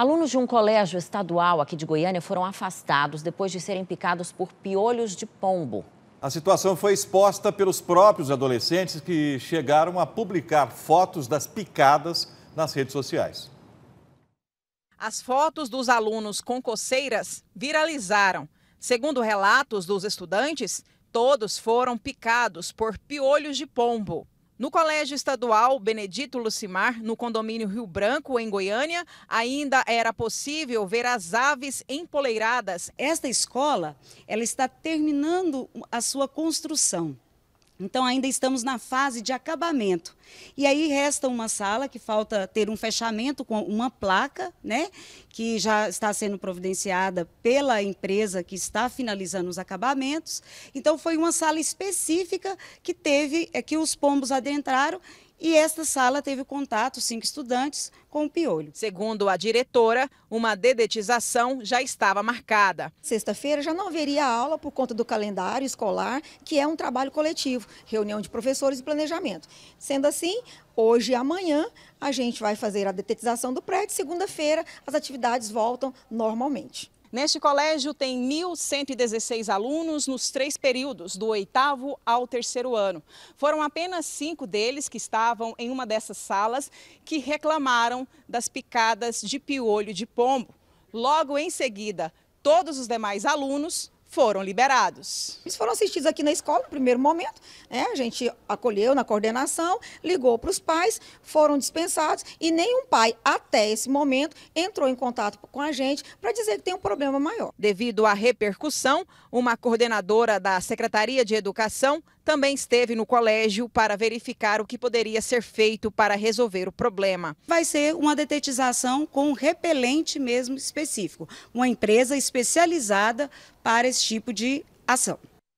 Alunos de um colégio estadual aqui de Goiânia foram afastados depois de serem picados por piolhos de pombo. A situação foi exposta pelos próprios adolescentes que chegaram a publicar fotos das picadas nas redes sociais. As fotos dos alunos com coceiras viralizaram. Segundo relatos dos estudantes, todos foram picados por piolhos de pombo. No Colégio Estadual Benedito Lucimar, no condomínio Rio Branco, em Goiânia, ainda era possível ver as aves empoleiradas. Esta escola, ela está terminando a sua construção. Então ainda estamos na fase de acabamento. E aí resta uma sala que falta ter um fechamento com uma placa, né, que já está sendo providenciada pela empresa que está finalizando os acabamentos. Então foi uma sala específica que teve é que os pombos adentraram e esta sala teve contato, cinco estudantes, com o piolho. Segundo a diretora, uma dedetização já estava marcada. Sexta-feira já não haveria aula por conta do calendário escolar, que é um trabalho coletivo, reunião de professores e planejamento. Sendo assim, hoje e amanhã a gente vai fazer a detetização do prédio. Segunda-feira as atividades voltam normalmente. Neste colégio tem 1.116 alunos nos três períodos, do oitavo ao terceiro ano. Foram apenas cinco deles que estavam em uma dessas salas que reclamaram das picadas de piolho de pombo. Logo em seguida, todos os demais alunos foram liberados. Eles foram assistidos aqui na escola no primeiro momento, né? a gente acolheu na coordenação, ligou para os pais, foram dispensados e nenhum pai, até esse momento, entrou em contato com a gente para dizer que tem um problema maior. Devido à repercussão, uma coordenadora da Secretaria de Educação também esteve no colégio para verificar o que poderia ser feito para resolver o problema. Vai ser uma detetização com repelente mesmo específico, uma empresa especializada para esse esse tipo de ação.